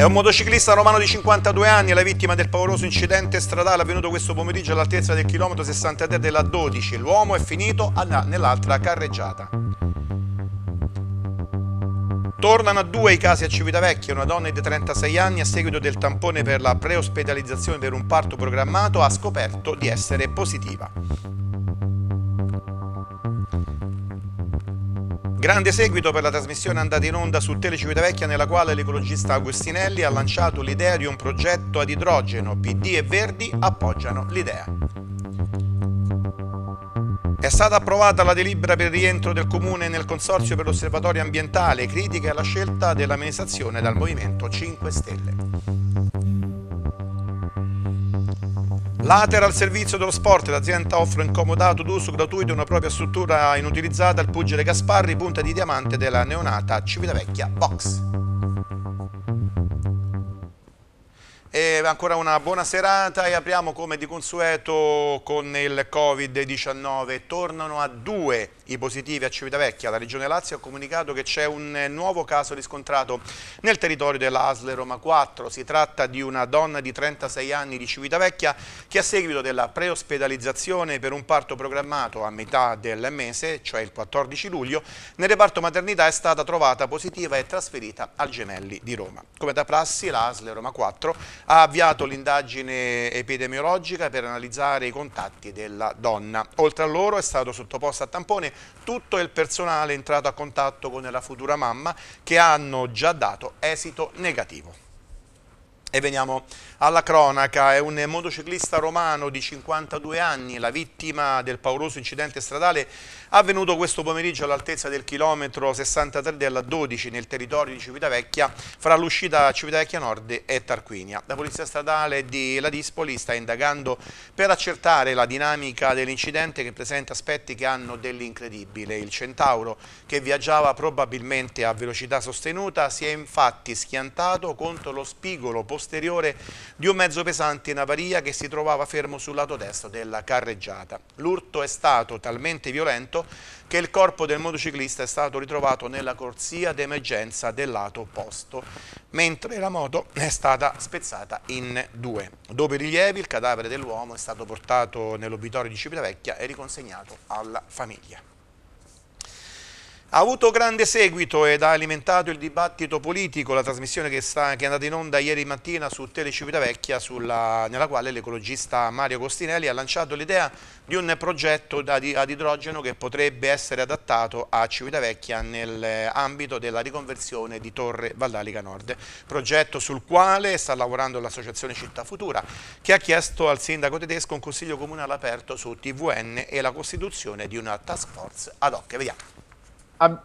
È un motociclista romano di 52 anni, la vittima del pauroso incidente stradale avvenuto questo pomeriggio all'altezza del chilometro 63 della 12. L'uomo è finito nell'altra carreggiata. Tornano a due i casi a Civitavecchia, una donna di 36 anni a seguito del tampone per la preospedalizzazione per un parto programmato ha scoperto di essere positiva. Grande seguito per la trasmissione andata in onda su Tele Civitavecchia nella quale l'ecologista Agostinelli ha lanciato l'idea di un progetto ad idrogeno. PD e Verdi appoggiano l'idea. È stata approvata la delibera per il rientro del Comune nel Consorzio per l'Osservatorio Ambientale, critiche alla scelta dell'amministrazione dal Movimento 5 Stelle. L'Ater al servizio dello sport, l'azienda offre in comodato d'uso gratuito una propria struttura inutilizzata al Pugile Gasparri, punta di diamante della neonata Civitavecchia Box. E ancora una buona serata e apriamo come di consueto con il Covid-19. Tornano a due i positivi a Civitavecchia. La Regione Lazio ha comunicato che c'è un eh, nuovo caso riscontrato nel territorio dell'Asle Roma 4. Si tratta di una donna di 36 anni di Civitavecchia che a seguito della preospedalizzazione per un parto programmato a metà del mese, cioè il 14 luglio, nel reparto maternità è stata trovata positiva e trasferita al Gemelli di Roma. Come da prassi, l'Asle Roma 4 ha avviato l'indagine epidemiologica per analizzare i contatti della donna. Oltre a loro è stato sottoposto a tampone tutto il personale entrato a contatto con la futura mamma che hanno già dato esito negativo. E veniamo alla cronaca, è un motociclista romano di 52 anni, la vittima del pauroso incidente stradale avvenuto questo pomeriggio all'altezza del chilometro 63 della 12 nel territorio di Civitavecchia, fra l'uscita Civitavecchia Nord e Tarquinia. La polizia stradale di Ladispoli sta indagando per accertare la dinamica dell'incidente che presenta aspetti che hanno dell'incredibile. Il Centauro, che viaggiava probabilmente a velocità sostenuta, si è infatti schiantato contro lo spigolo posteriore posteriore di un mezzo pesante in avaria che si trovava fermo sul lato destro della carreggiata. L'urto è stato talmente violento che il corpo del motociclista è stato ritrovato nella corsia d'emergenza del lato opposto, mentre la moto è stata spezzata in due. Dopo i rilievi il cadavere dell'uomo è stato portato nell'obitorio di Civitavecchia e riconsegnato alla famiglia. Ha avuto grande seguito ed ha alimentato il dibattito politico, la trasmissione che, sta, che è andata in onda ieri mattina su Telecividavecchia, sulla, nella quale l'ecologista Mario Costinelli ha lanciato l'idea di un progetto ad idrogeno che potrebbe essere adattato a Civitavecchia nell'ambito eh, della riconversione di Torre Vallalica Nord, progetto sul quale sta lavorando l'associazione Città Futura, che ha chiesto al sindaco tedesco un consiglio comunale aperto su TVN e la costituzione di una task force ad hoc. Vediamo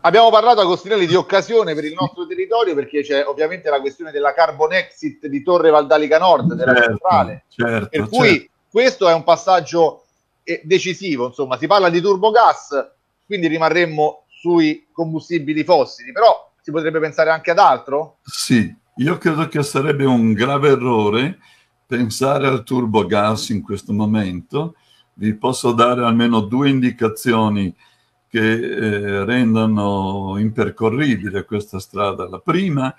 abbiamo parlato Agostinelli di occasione per il nostro territorio perché c'è ovviamente la questione della carbon exit di Torre Valdalica Nord della certo, centrale certo, per cui certo. questo è un passaggio eh, decisivo insomma si parla di turbogas quindi rimarremmo sui combustibili fossili però si potrebbe pensare anche ad altro? Sì, io credo che sarebbe un grave errore pensare al turbogas in questo momento vi posso dare almeno due indicazioni che eh, rendono impercorribile questa strada. La prima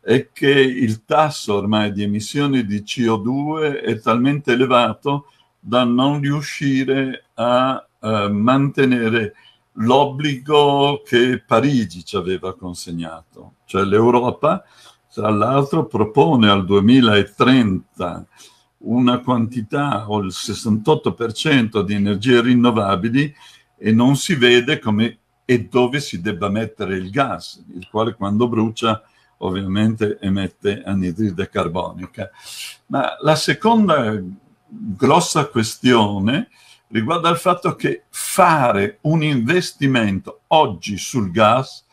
è che il tasso ormai di emissioni di CO2 è talmente elevato da non riuscire a eh, mantenere l'obbligo che Parigi ci aveva consegnato. Cioè l'Europa, tra l'altro, propone al 2030 una quantità o il 68% di energie rinnovabili e non si vede come e dove si debba mettere il gas, il quale quando brucia ovviamente emette anidride carbonica. Ma la seconda grossa questione riguarda il fatto che fare un investimento oggi sul gas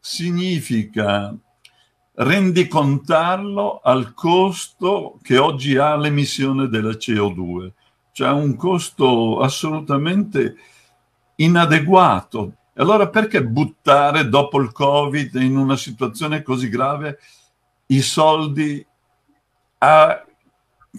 significa rendicontarlo al costo che oggi ha l'emissione della CO2, cioè un costo assolutamente inadeguato. E allora perché buttare dopo il Covid in una situazione così grave i soldi a,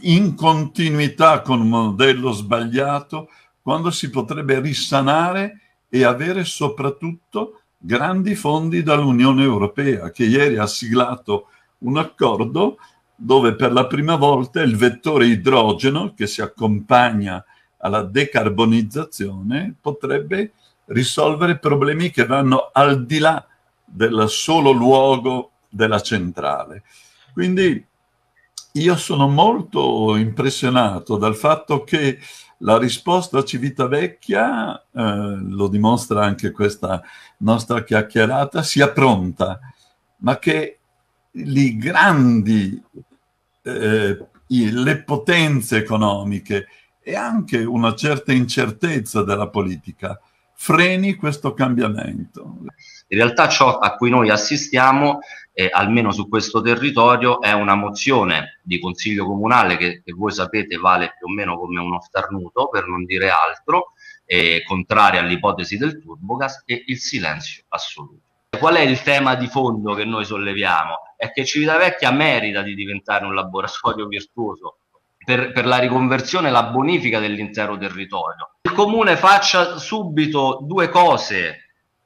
in continuità con un modello sbagliato quando si potrebbe risanare e avere soprattutto grandi fondi dall'Unione Europea che ieri ha siglato un accordo dove per la prima volta il vettore idrogeno che si accompagna a alla decarbonizzazione potrebbe risolvere problemi che vanno al di là del solo luogo della centrale. Quindi io sono molto impressionato dal fatto che la risposta a Civitavecchia, eh, lo dimostra anche questa nostra chiacchierata, sia pronta, ma che le grandi, eh, le potenze economiche, e anche una certa incertezza della politica freni questo cambiamento. In realtà ciò a cui noi assistiamo, eh, almeno su questo territorio, è una mozione di Consiglio Comunale che, che voi sapete vale più o meno come uno starnuto, per non dire altro, eh, contraria all'ipotesi del turbogas e il silenzio assoluto. Qual è il tema di fondo che noi solleviamo? È che Civitavecchia merita di diventare un laboratorio virtuoso per, per la riconversione e la bonifica dell'intero territorio. Il comune faccia subito due cose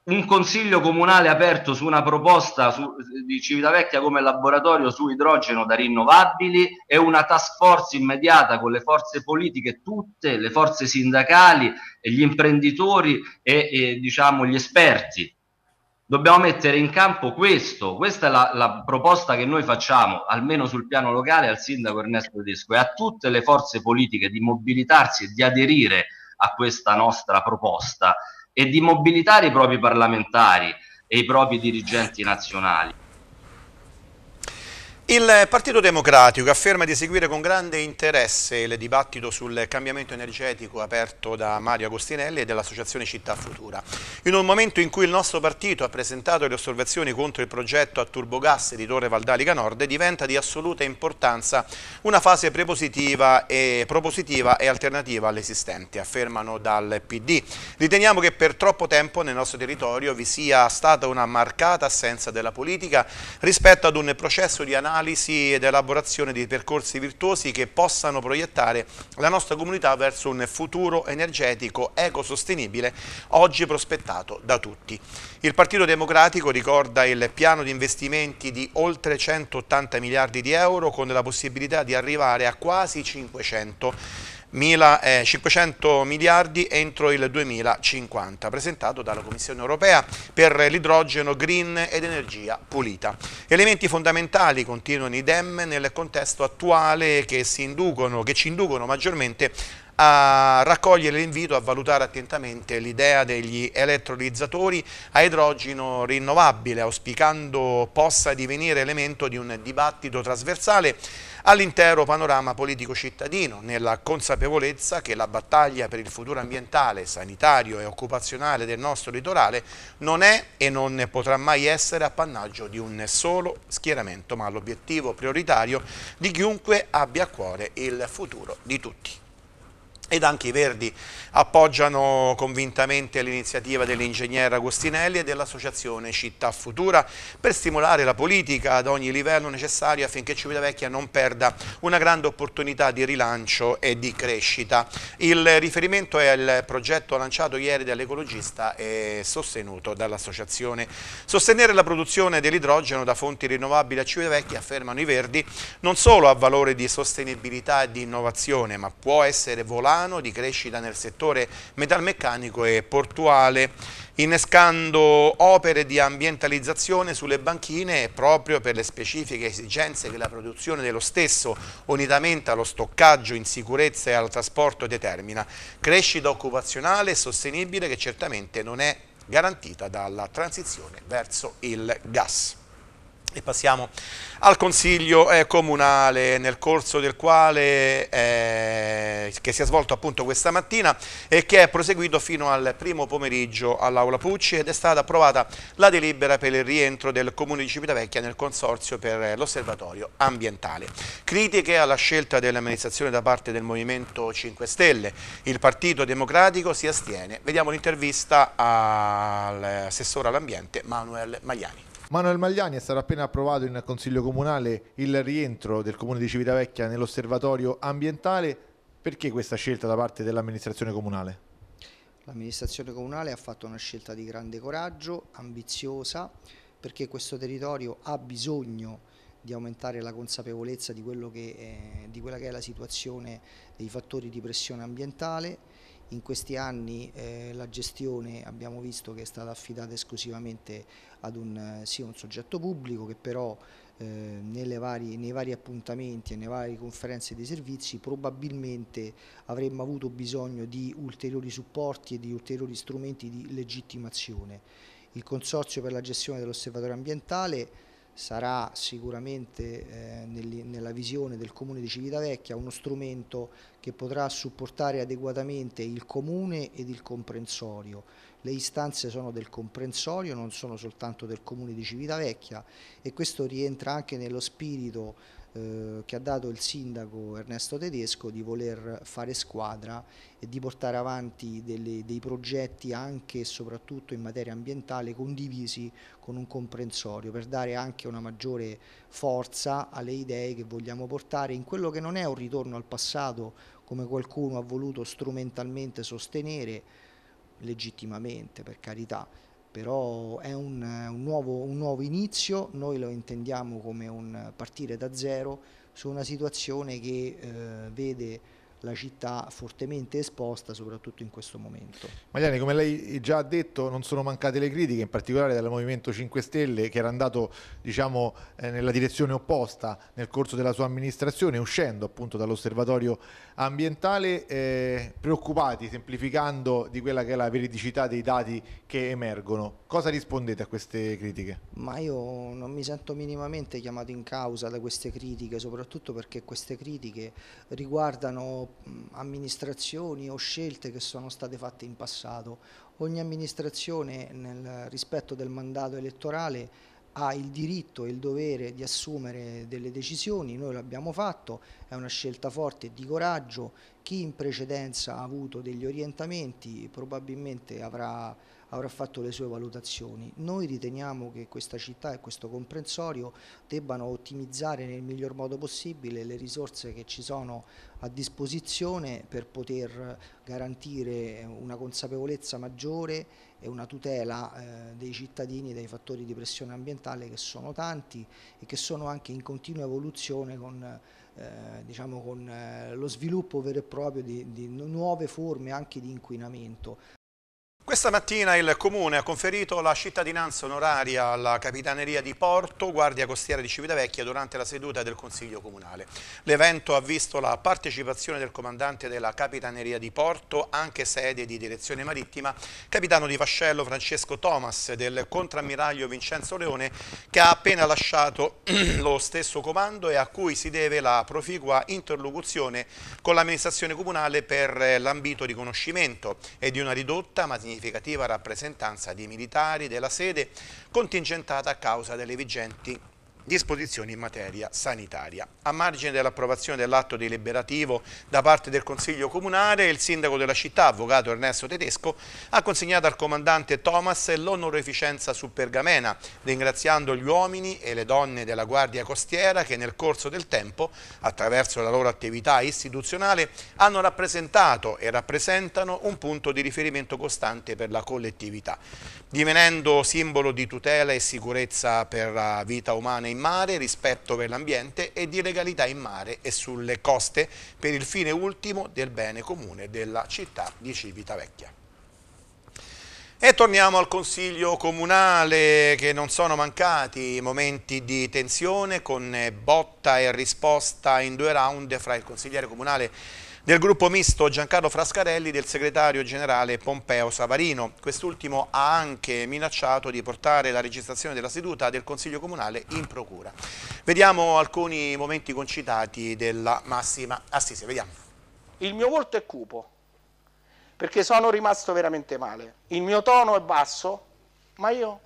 un consiglio comunale aperto su una proposta su, di Civitavecchia come laboratorio su idrogeno da rinnovabili e una task force immediata con le forze politiche tutte, le forze sindacali, gli imprenditori e, e diciamo, gli esperti dobbiamo mettere in campo questo. Questa è la, la, proposta che noi facciamo, almeno sul piano locale, al sindaco Ernesto Tedesco e a tutte le forze politiche di mobilitarsi e di aderire a questa nostra proposta e di mobilitare i propri parlamentari e i propri dirigenti nazionali. Il Partito Democratico afferma di seguire con grande interesse il dibattito sul cambiamento energetico aperto da Mario Agostinelli e dell'Associazione Città Futura. In un momento in cui il nostro partito ha presentato le osservazioni contro il progetto a turbogas di Torre Valdalica Nord, diventa di assoluta importanza una fase prepositiva e, propositiva e alternativa all'esistente, affermano dal PD. Riteniamo che per troppo tempo nel nostro territorio vi sia stata una marcata assenza della politica rispetto ad un processo di analisi analisi ed elaborazione di percorsi virtuosi che possano proiettare la nostra comunità verso un futuro energetico ecosostenibile oggi prospettato da tutti. Il Partito Democratico ricorda il piano di investimenti di oltre 180 miliardi di euro con la possibilità di arrivare a quasi 500 miliardi 500 eh, miliardi entro il 2050, presentato dalla Commissione europea per l'idrogeno green ed energia pulita. Elementi fondamentali continuano idem nel contesto attuale che, inducono, che ci inducono maggiormente a raccogliere l'invito a valutare attentamente l'idea degli elettrolizzatori a idrogeno rinnovabile, auspicando possa divenire elemento di un dibattito trasversale all'intero panorama politico cittadino, nella consapevolezza che la battaglia per il futuro ambientale, sanitario e occupazionale del nostro litorale non è e non potrà mai essere appannaggio di un solo schieramento, ma l'obiettivo prioritario di chiunque abbia a cuore il futuro di tutti ed anche i Verdi appoggiano convintamente l'iniziativa dell'ingegnere Agostinelli e dell'associazione Città Futura per stimolare la politica ad ogni livello necessario affinché Civitavecchia non perda una grande opportunità di rilancio e di crescita. Il riferimento è al progetto lanciato ieri dall'ecologista e sostenuto dall'associazione. Sostenere la produzione dell'idrogeno da fonti rinnovabili a Civitavecchia, affermano i Verdi, non solo ha valore di sostenibilità e di innovazione, ma può essere volante piano di crescita nel settore metalmeccanico e portuale, innescando opere di ambientalizzazione sulle banchine proprio per le specifiche esigenze che la produzione dello stesso, unitamente allo stoccaggio in sicurezza e al trasporto, determina. Crescita occupazionale e sostenibile che certamente non è garantita dalla transizione verso il gas. E passiamo al Consiglio eh, Comunale, nel corso del quale, eh, che si è svolto appunto questa mattina e che è proseguito fino al primo pomeriggio all'Aula Pucci ed è stata approvata la delibera per il rientro del Comune di Civitavecchia nel Consorzio per l'Osservatorio Ambientale. Critiche alla scelta dell'amministrazione da parte del Movimento 5 Stelle. Il Partito Democratico si astiene. Vediamo l'intervista all'assessore all'ambiente Manuel Magliani. Manuel Magliani è stato appena approvato in Consiglio Comunale il rientro del Comune di Civitavecchia nell'osservatorio ambientale. Perché questa scelta da parte dell'amministrazione comunale? L'amministrazione comunale ha fatto una scelta di grande coraggio, ambiziosa, perché questo territorio ha bisogno di aumentare la consapevolezza di, che è, di quella che è la situazione dei fattori di pressione ambientale in questi anni eh, la gestione abbiamo visto che è stata affidata esclusivamente ad un, eh, sì, un soggetto pubblico che però eh, vari, nei vari appuntamenti e nelle varie conferenze dei servizi probabilmente avremmo avuto bisogno di ulteriori supporti e di ulteriori strumenti di legittimazione. Il Consorzio per la gestione dell'osservatorio ambientale sarà sicuramente eh, nella visione del Comune di Civitavecchia uno strumento che potrà supportare adeguatamente il Comune ed il comprensorio. Le istanze sono del comprensorio, non sono soltanto del Comune di Civitavecchia e questo rientra anche nello spirito eh, che ha dato il sindaco Ernesto Tedesco di voler fare squadra e di portare avanti delle, dei progetti anche e soprattutto in materia ambientale condivisi con un comprensorio per dare anche una maggiore forza alle idee che vogliamo portare in quello che non è un ritorno al passato come qualcuno ha voluto strumentalmente sostenere legittimamente per carità però è un, un, nuovo, un, nuovo, inizio, noi lo intendiamo come un partire da zero su una situazione che eh, vede la città fortemente esposta soprattutto in questo momento. Magliani, come lei già ha detto, non sono mancate le critiche, in particolare dal Movimento 5 Stelle che era andato diciamo, eh, nella direzione opposta nel corso della sua amministrazione, uscendo appunto dall'osservatorio ambientale, eh, preoccupati, semplificando di quella che è la veridicità dei dati che emergono. Cosa rispondete a queste critiche? Ma io non mi sento minimamente chiamato in causa da queste critiche, soprattutto perché queste critiche riguardano amministrazioni o scelte che sono state fatte in passato. Ogni amministrazione nel rispetto del mandato elettorale ha il diritto e il dovere di assumere delle decisioni, noi l'abbiamo fatto, è una scelta forte e di coraggio, chi in precedenza ha avuto degli orientamenti probabilmente avrà avrà fatto le sue valutazioni. Noi riteniamo che questa città e questo comprensorio debbano ottimizzare nel miglior modo possibile le risorse che ci sono a disposizione per poter garantire una consapevolezza maggiore e una tutela eh, dei cittadini dai fattori di pressione ambientale che sono tanti e che sono anche in continua evoluzione con, eh, diciamo con eh, lo sviluppo vero e proprio di, di nuove forme anche di inquinamento. Questa mattina il Comune ha conferito la cittadinanza onoraria alla Capitaneria di Porto, Guardia Costiera di Civitavecchia, durante la seduta del Consiglio Comunale. L'evento ha visto la partecipazione del comandante della Capitaneria di Porto, anche sede di direzione marittima, capitano di vascello Francesco Thomas, del contrammiraglio Vincenzo Leone, che ha appena lasciato lo stesso comando e a cui si deve la proficua interlocuzione con l'amministrazione comunale per eh, l'ambito riconoscimento e di una ridotta ma significativa significativa rappresentanza di militari della sede contingentata a causa delle vigenti disposizioni in materia sanitaria. A margine dell'approvazione dell'atto deliberativo da parte del Consiglio Comunale, il sindaco della città, avvocato Ernesto Tedesco, ha consegnato al comandante Thomas l'onoreficenza su pergamena, ringraziando gli uomini e le donne della Guardia Costiera che nel corso del tempo, attraverso la loro attività istituzionale, hanno rappresentato e rappresentano un punto di riferimento costante per la collettività, divenendo simbolo di tutela e sicurezza per la vita umana in mare, rispetto per l'ambiente e di legalità in mare e sulle coste per il fine ultimo del bene comune della città di Civitavecchia. E torniamo al Consiglio Comunale che non sono mancati momenti di tensione con botta e risposta in due round fra il consigliere comunale del gruppo misto Giancarlo Frascarelli del segretario generale Pompeo Savarino. Quest'ultimo ha anche minacciato di portare la registrazione della seduta del Consiglio Comunale in procura. Vediamo alcuni momenti concitati della massima assise. Vediamo. Il mio volto è cupo, perché sono rimasto veramente male. Il mio tono è basso, ma io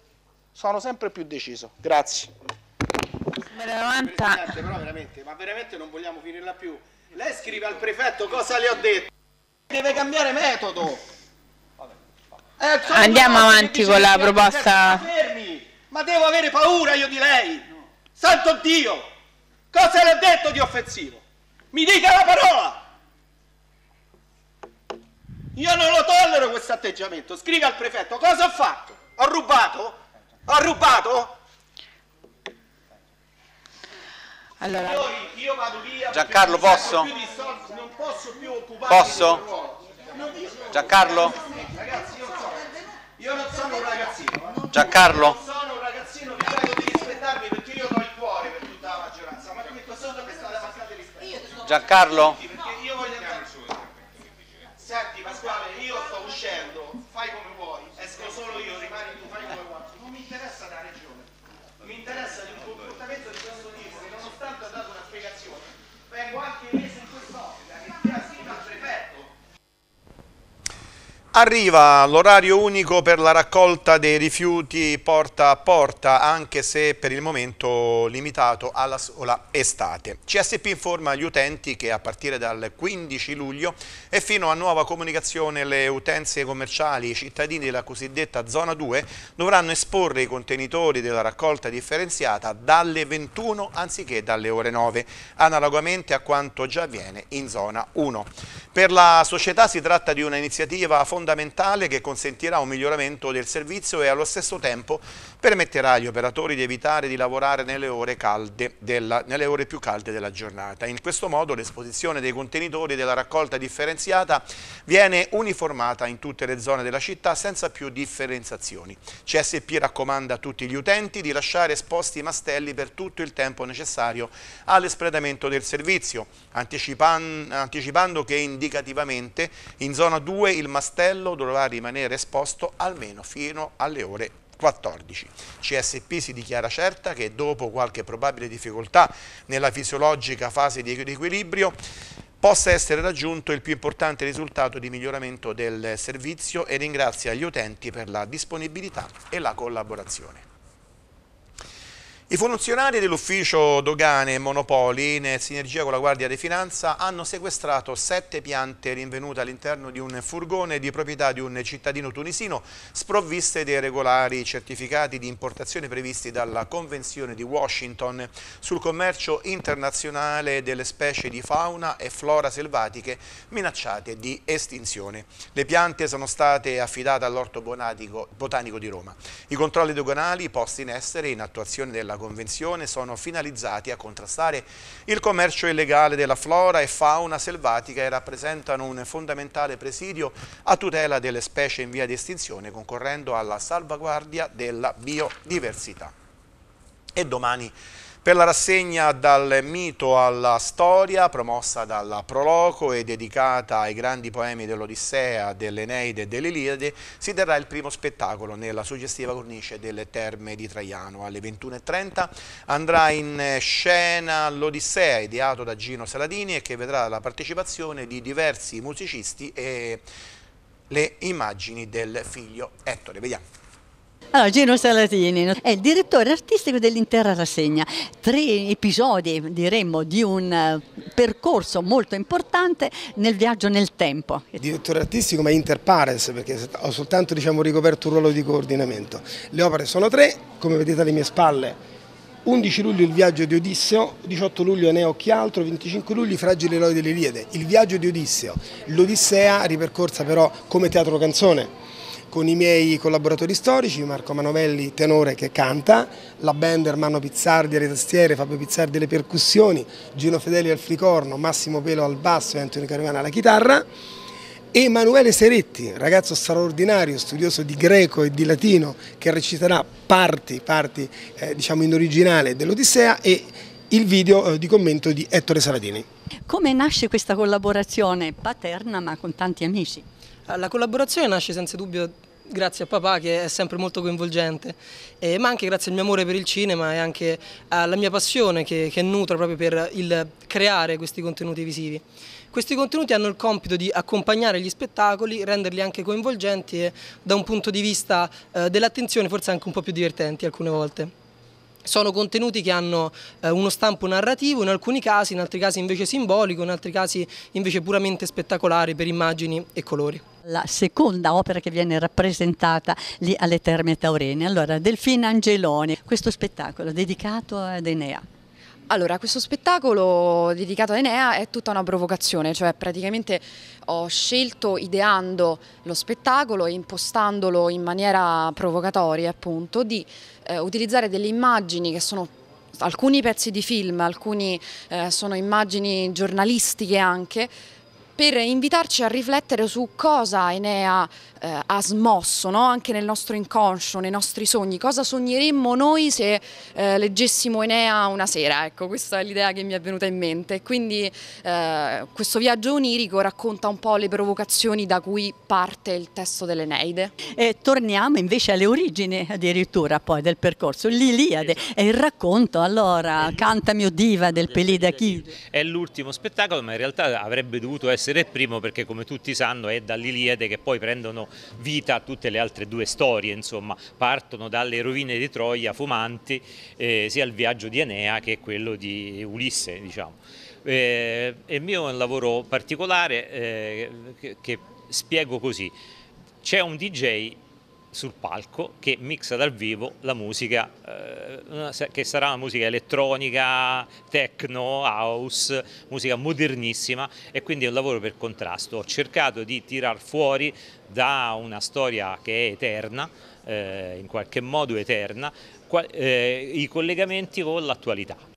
sono sempre più deciso. Grazie. Però veramente, ma veramente non vogliamo finirla più. Lei scrive al prefetto cosa le ho detto. Deve cambiare metodo. Eh, Andiamo avanti con la proposta. Fermi. Ma devo avere paura io di lei. No. Santo Dio. Cosa le ho detto di offensivo? Mi dica la parola. Io non lo tollero questo atteggiamento. Scrive al prefetto cosa ho fatto. Ho rubato? Ho rubato? Allora... Giancarlo posso? Posso? Giancarlo? Ragazzi, io, non sono un ragazzino. Giancarlo? Non sono un ragazzino, vi prego di di perché io il cuore per tutta la maggioranza. Ma rispetto? Giancarlo? Arriva l'orario unico per la raccolta dei rifiuti porta a porta, anche se per il momento limitato alla sola estate. CSP informa gli utenti che a partire dal 15 luglio e fino a nuova comunicazione le utenze commerciali i cittadini della cosiddetta zona 2 dovranno esporre i contenitori della raccolta differenziata dalle 21 anziché dalle ore 9, analogamente a quanto già avviene in zona 1. Per la società si tratta di un'iniziativa fondamentale fondamentale che consentirà un miglioramento del servizio e allo stesso tempo permetterà agli operatori di evitare di lavorare nelle ore, della, nelle ore più calde della giornata. In questo modo l'esposizione dei contenitori della raccolta differenziata viene uniformata in tutte le zone della città senza più differenziazioni. CSP raccomanda a tutti gli utenti di lasciare esposti i mastelli per tutto il tempo necessario all'espletamento del servizio, anticipando che indicativamente in zona 2 il mastello cartello dovrà rimanere esposto almeno fino alle ore 14. CSP si dichiara certa che dopo qualche probabile difficoltà nella fisiologica fase di equilibrio possa essere raggiunto il più importante risultato di miglioramento del servizio e ringrazia gli utenti per la disponibilità e la collaborazione. I funzionari dell'ufficio Dogane e Monopoli, in sinergia con la Guardia di Finanza, hanno sequestrato sette piante rinvenute all'interno di un furgone di proprietà di un cittadino tunisino, sprovviste dei regolari certificati di importazione previsti dalla Convenzione di Washington sul commercio internazionale delle specie di fauna e flora selvatiche minacciate di estinzione. Le piante sono state affidate all'Orto Botanico di Roma. I controlli doganali posti in essere in attuazione della Convenzione sono finalizzati a contrastare il commercio illegale della flora e fauna selvatica e rappresentano un fondamentale presidio a tutela delle specie in via di estinzione, concorrendo alla salvaguardia della biodiversità. E domani per la rassegna dal mito alla storia, promossa dalla Proloco e dedicata ai grandi poemi dell'Odissea, dell'Eneide e dell'Iliade, si terrà il primo spettacolo nella suggestiva cornice delle Terme di Traiano. Alle 21.30 andrà in scena l'Odissea, ideato da Gino Saladini e che vedrà la partecipazione di diversi musicisti e le immagini del figlio Ettore. Vediamo. Allora, Gino Salatini è il direttore artistico dell'intera rassegna. Tre episodi, diremmo, di un eh, percorso molto importante nel viaggio nel tempo. Direttore artistico ma inter pares, perché ho soltanto diciamo, ricoperto un ruolo di coordinamento. Le opere sono tre, come vedete alle mie spalle 11 luglio il viaggio di Odisseo, 18 luglio Eneo Chialtro, 25 luglio i fragili eroi dell'Iliade, il viaggio di Odisseo, l'Odissea ripercorsa però come teatro canzone con i miei collaboratori storici, Marco Manovelli tenore che canta, la band Ermanno Pizzardi alle tastiere, Fabio Pizzardi alle percussioni, Gino Fedeli al flicorno, Massimo Pelo al basso e Antonio Caruana alla chitarra. Emanuele Seretti, ragazzo straordinario, studioso di greco e di latino, che reciterà parti, parti eh, diciamo in originale dell'Odissea e il video eh, di commento di Ettore Saladini. Come nasce questa collaborazione paterna ma con tanti amici? La collaborazione nasce senza dubbio grazie a papà che è sempre molto coinvolgente, eh, ma anche grazie al mio amore per il cinema e anche alla mia passione che, che nutro proprio per il creare questi contenuti visivi. Questi contenuti hanno il compito di accompagnare gli spettacoli, renderli anche coinvolgenti e da un punto di vista eh, dell'attenzione forse anche un po' più divertenti alcune volte sono contenuti che hanno eh, uno stampo narrativo in alcuni casi, in altri casi invece simbolico, in altri casi invece puramente spettacolari per immagini e colori la seconda opera che viene rappresentata lì alle Terme Taurene. Allora, Delfina Angeloni, questo spettacolo dedicato ad Enea. Allora, questo spettacolo dedicato a Enea è tutta una provocazione, cioè praticamente ho scelto ideando lo spettacolo e impostandolo in maniera provocatoria appunto di eh, utilizzare delle immagini che sono alcuni pezzi di film, alcuni eh, sono immagini giornalistiche anche, per invitarci a riflettere su cosa Enea eh, ha smosso, no? anche nel nostro inconscio, nei nostri sogni, cosa sogneremmo noi se eh, leggessimo Enea una sera, ecco questa è l'idea che mi è venuta in mente, quindi eh, questo viaggio onirico racconta un po' le provocazioni da cui parte il testo dell'Eneide. E torniamo invece alle origini addirittura poi del percorso, l'Iliade esatto. è il racconto allora, cantami o diva del Pelida Chi. È l'ultimo spettacolo ma in realtà avrebbe dovuto essere essere il primo perché come tutti sanno è dall'Iliade che poi prendono vita tutte le altre due storie, insomma partono dalle rovine di Troia fumanti eh, sia il viaggio di Enea che quello di Ulisse diciamo. Eh, il mio è un lavoro particolare eh, che, che, spiego così, c'è un DJ sul palco che mixa dal vivo la musica eh, che sarà una musica elettronica, techno, house, musica modernissima e quindi è un lavoro per contrasto. Ho cercato di tirar fuori da una storia che è eterna, eh, in qualche modo eterna, eh, i collegamenti con l'attualità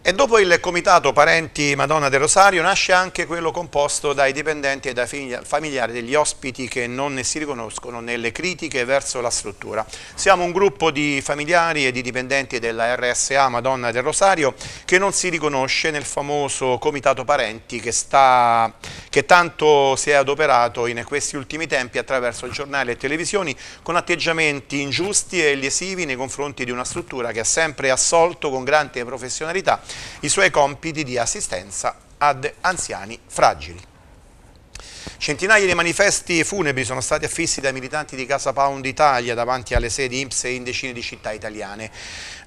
e dopo il comitato Parenti Madonna del Rosario nasce anche quello composto dai dipendenti e dai familiari degli ospiti che non ne si riconoscono nelle critiche verso la struttura. Siamo un gruppo di familiari e di dipendenti della RSA Madonna del Rosario che non si riconosce nel famoso comitato Parenti che, sta, che tanto si è adoperato in questi ultimi tempi attraverso giornali e televisioni con atteggiamenti ingiusti e lesivi nei confronti di una struttura che ha sempre assolto con grande professionalità i suoi compiti di assistenza ad anziani fragili. Centinaia di manifesti funebri sono stati affissi dai militanti di Casa Pound Italia davanti alle sedi IMSS in decine di città italiane.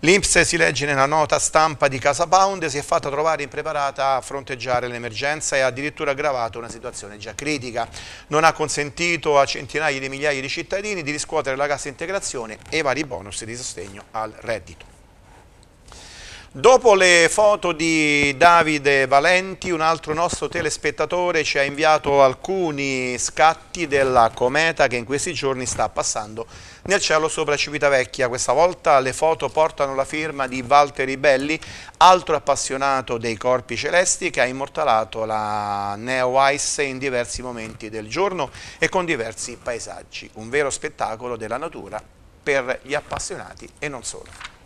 L'IMSS, si legge nella nota stampa di Casa Pound, si è fatta trovare impreparata a fronteggiare l'emergenza e ha addirittura aggravato una situazione già critica. Non ha consentito a centinaia di migliaia di cittadini di riscuotere la cassa integrazione e i vari bonus di sostegno al reddito. Dopo le foto di Davide Valenti, un altro nostro telespettatore ci ha inviato alcuni scatti della cometa che in questi giorni sta passando nel cielo sopra Civitavecchia. Questa volta le foto portano la firma di Valtteri Belli, altro appassionato dei corpi celesti che ha immortalato la Neo Ice in diversi momenti del giorno e con diversi paesaggi. Un vero spettacolo della natura per gli appassionati e non solo.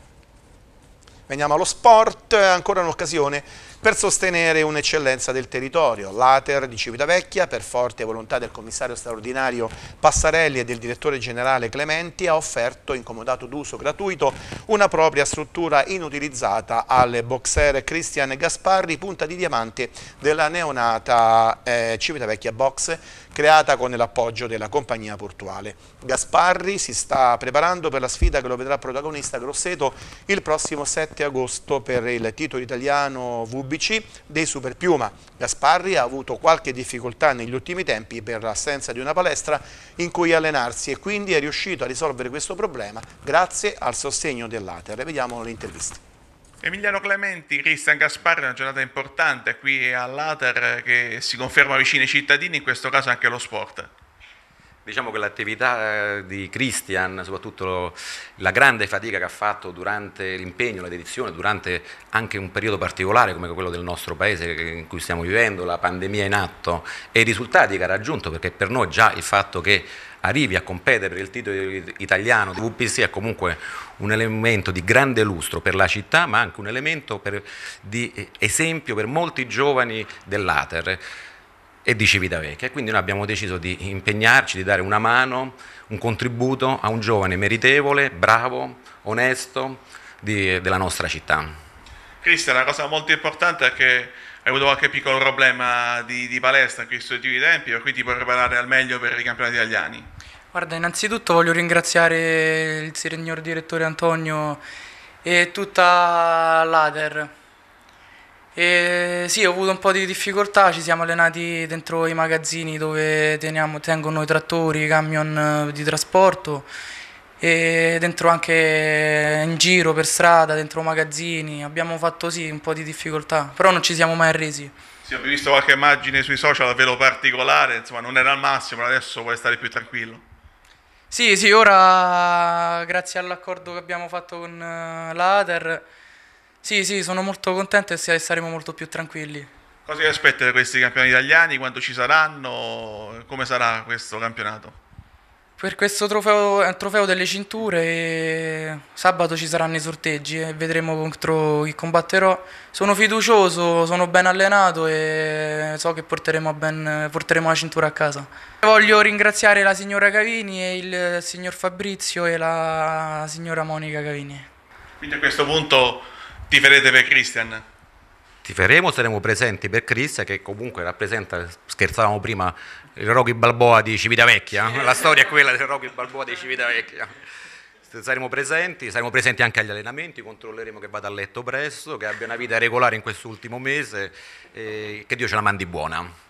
Veniamo allo sport, ancora un'occasione per sostenere un'eccellenza del territorio. L'Ater di Civitavecchia, per forte volontà del commissario straordinario Passarelli e del direttore generale Clementi, ha offerto, in comodato d'uso gratuito, una propria struttura inutilizzata al boxer Cristian Gasparri, punta di diamante della neonata eh, Civitavecchia Box, creata con l'appoggio della compagnia portuale. Gasparri si sta preparando per la sfida che lo vedrà protagonista Grosseto il prossimo 7 agosto per il titolo italiano VBC dei Superpiuma. Gasparri ha avuto qualche difficoltà negli ultimi tempi per l'assenza di una palestra in cui allenarsi e quindi è riuscito a risolvere questo problema grazie al sostegno dell'Ater. Vediamo l'intervista. Emiliano Clementi, Cristian Gasparri, una giornata importante qui all'Ater che si conferma vicino ai cittadini, in questo caso anche allo sport. Diciamo che l'attività eh, di Christian, soprattutto la grande fatica che ha fatto durante l'impegno, la dedizione, durante anche un periodo particolare come quello del nostro paese in cui stiamo vivendo, la pandemia in atto e i risultati che ha raggiunto, perché per noi già il fatto che arrivi a competere per il titolo italiano di VPC è comunque un elemento di grande lustro per la città, ma anche un elemento per, di esempio per molti giovani dell'Ater e di Civitavecchia. Quindi noi abbiamo deciso di impegnarci, di dare una mano, un contributo a un giovane meritevole, bravo, onesto di, della nostra città. Cristian, una cosa molto importante è che hai avuto qualche piccolo problema di, di palestra in questi ultimi tempi, per cui ti puoi preparare al meglio per i campionati italiani? Guarda, innanzitutto voglio ringraziare il signor direttore Antonio e tutta l'Ader. E sì, ho avuto un po' di difficoltà, ci siamo allenati dentro i magazzini dove teniamo, tengono i trattori, i camion eh, di trasporto e dentro anche in giro, per strada, dentro magazzini, abbiamo fatto sì un po' di difficoltà, però non ci siamo mai arresi. Sì, ho visto qualche immagine sui social davvero particolare, insomma non era al massimo, adesso puoi stare più tranquillo. Sì, sì, ora grazie all'accordo che abbiamo fatto con eh, l'Ader, sì, sì, sono molto contento e saremo molto più tranquilli. Cosa vi aspettate da questi campioni italiani? Quando ci saranno? Come sarà questo campionato? Per questo trofeo trofeo delle cinture e sabato ci saranno i sorteggi e eh, vedremo contro chi combatterò. Sono fiducioso, sono ben allenato e so che porteremo, ben, porteremo la cintura a casa. Voglio ringraziare la signora Cavini e il signor Fabrizio e la signora Monica Cavini. Quindi a questo punto ti vedete per Christian? tiferemo, saremo presenti per Chris che comunque rappresenta, scherzavamo prima, il Rocky Balboa di Civitavecchia, la storia è quella del Rocky Balboa di Civitavecchia. Saremo presenti, saremo presenti anche agli allenamenti, controlleremo che vada a letto presto, che abbia una vita regolare in quest'ultimo mese e eh, che Dio ce la mandi buona.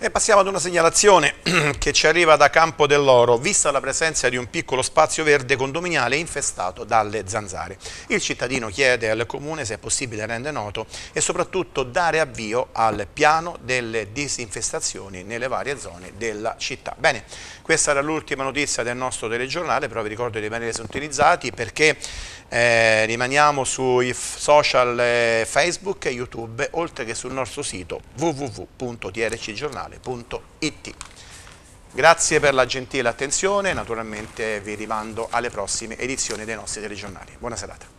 E passiamo ad una segnalazione che ci arriva da Campo dell'Oro, vista la presenza di un piccolo spazio verde condominiale infestato dalle zanzare. Il cittadino chiede al comune se è possibile rendere noto e soprattutto dare avvio al piano delle disinfestazioni nelle varie zone della città. Bene, questa era l'ultima notizia del nostro telegiornale, però vi ricordo di rimanere sintonizzati perché eh, rimaniamo sui social eh, Facebook e YouTube, oltre che sul nostro sito www.trcgiornale.com digitale.it. Grazie per la gentile attenzione, naturalmente vi rimando alle prossime edizioni dei nostri telegiornali. Buona serata.